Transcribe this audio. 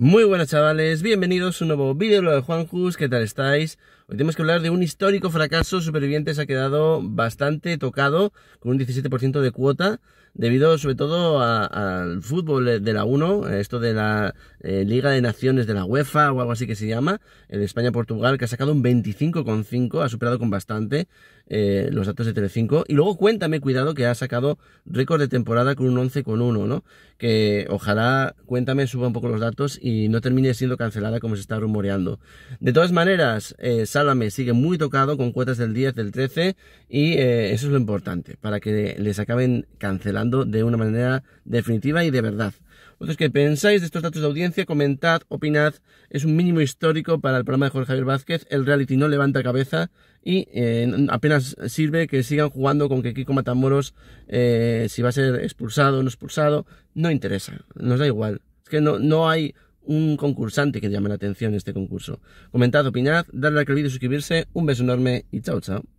Muy buenas chavales, bienvenidos a un nuevo vídeo de Juan Juanjus, ¿qué tal estáis? Hoy tenemos que hablar de un histórico fracaso, Supervivientes ha quedado bastante tocado, con un 17% de cuota, debido sobre todo al fútbol de la 1, esto de la eh, Liga de Naciones de la UEFA o algo así que se llama, el España-Portugal, que ha sacado un 25,5, ha superado con bastante eh, los datos de 3-5. y luego cuéntame, cuidado, que ha sacado récord de temporada con un 11,1, ¿no? Que ojalá cuéntame suba un poco los datos y no termine siendo cancelada como se está rumoreando. De todas maneras, eh, Salame sigue muy tocado con cuotas del 10, del 13 y eh, eso es lo importante, para que les acaben cancelando de una manera definitiva y de verdad. Vosotros que pensáis de estos datos de audiencia, comentad, opinad. Es un mínimo histórico para el programa de Jorge Javier Vázquez. El reality no levanta cabeza y eh, apenas sirve que sigan jugando con que Kiko Matamoros, eh, si va a ser expulsado o no expulsado, no interesa. Nos da igual. Es que no, no hay un concursante que llama la atención este concurso. Comentad, opinad, dadle al like al vídeo, suscribirse, un beso enorme y chao chao.